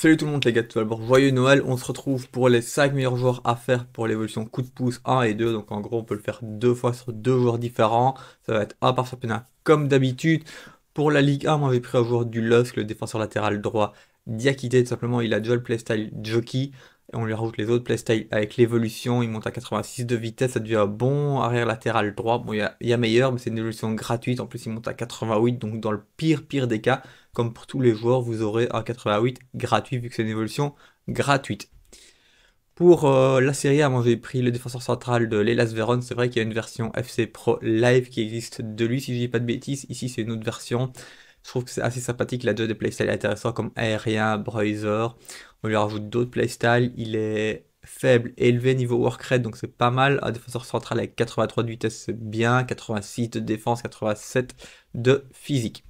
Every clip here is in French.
Salut tout le monde les gars, tout d'abord joyeux Noël, on se retrouve pour les 5 meilleurs joueurs à faire pour l'évolution coup de pouce 1 et 2, donc en gros on peut le faire deux fois sur deux joueurs différents, ça va être un par championnat comme d'habitude. Pour la Ligue 1, moi j'ai pris un joueur du LOSC, le défenseur latéral droit Diakité, tout simplement il a déjà le playstyle jockey, et on lui rajoute les autres playstyle avec l'évolution, il monte à 86 de vitesse, ça devient un bon arrière latéral droit. Bon, il y a, meilleur, mais c'est une évolution gratuite. En plus, il monte à 88, donc dans le pire, pire des cas, comme pour tous les joueurs, vous aurez un 88 gratuit vu que c'est une évolution gratuite. Pour euh, la série A, moi j'ai pris le défenseur central de l'Elas Veron. C'est vrai qu'il y a une version FC Pro Live qui existe de lui, si je dis pas de bêtises. Ici, c'est une autre version. Je trouve que c'est assez sympathique. Il a deux des playstyles intéressants comme Aérien, browser On lui rajoute d'autres playstyles. Il est faible, élevé niveau work rate, donc c'est pas mal. Un défenseur central avec 83 de vitesse, c'est bien. 86 de défense, 87 de physique.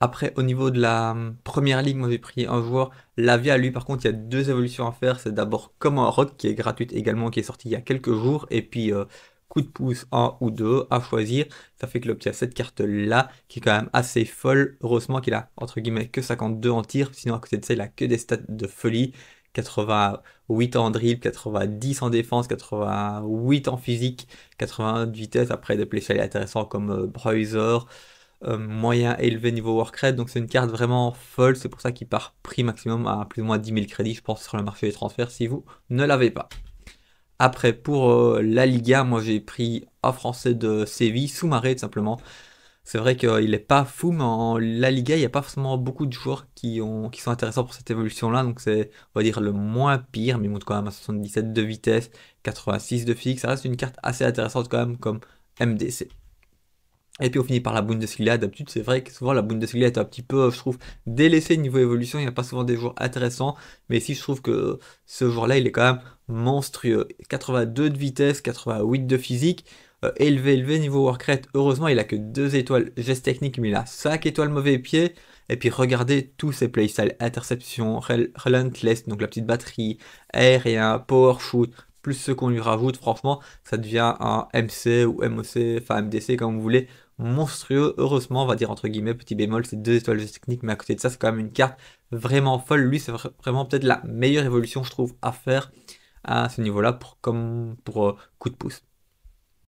Après, au niveau de la hum, première ligue, moi j'ai pris un joueur, Lavia. Lui, par contre, il y a deux évolutions à faire. C'est d'abord comment rock qui est gratuite également, qui est sorti il y a quelques jours. Et puis euh, coup de pouce 1 ou 2 à choisir. Ça fait que l'obtient cette carte-là, qui est quand même assez folle. Heureusement qu'il a, entre guillemets, que 52 en tir. Sinon, à côté de ça, il a que des stats de folie. 88 en dribble, 90 en défense, 88 en physique, 81 de vitesse. Après, des est intéressants comme euh, Browser, euh, moyen élevé niveau workrate. Donc, c'est une carte vraiment folle. C'est pour ça qu'il part prix maximum à plus ou moins 10 000 crédits, je pense, sur le marché des transferts si vous ne l'avez pas. Après, pour euh, la Liga, moi j'ai pris un Français de Séville, Soumaré tout simplement. C'est vrai qu'il n'est pas fou, mais en la Liga, il n'y a pas forcément beaucoup de joueurs qui, ont, qui sont intéressants pour cette évolution-là. Donc c'est, on va dire, le moins pire, mais il monte quand même à 77 de vitesse, 86 de fixe. Ça reste une carte assez intéressante quand même comme MDC. Et puis on finit par la Bundesliga. D'habitude, c'est vrai que souvent la Bundesliga est un petit peu, je trouve, délaissée niveau évolution. Il n'y a pas souvent des jours intéressants. Mais ici, je trouve que ce jour là il est quand même monstrueux. 82 de vitesse, 88 de physique. Euh, élevé, élevé niveau workrate. Heureusement, il a que 2 étoiles geste technique, mais il a 5 étoiles mauvais pied. Et puis regardez tous ces playstyles interception, relentless, donc la petite batterie, aérien, power shoot, plus ce qu'on lui rajoute, franchement, ça devient un MC ou MOC, enfin MDC comme vous voulez, monstrueux. Heureusement, on va dire entre guillemets, petit bémol, c'est deux étoiles de technique, mais à côté de ça, c'est quand même une carte vraiment folle. Lui, c'est vraiment peut-être la meilleure évolution, je trouve, à faire à ce niveau-là pour, comme pour euh, coup de pouce.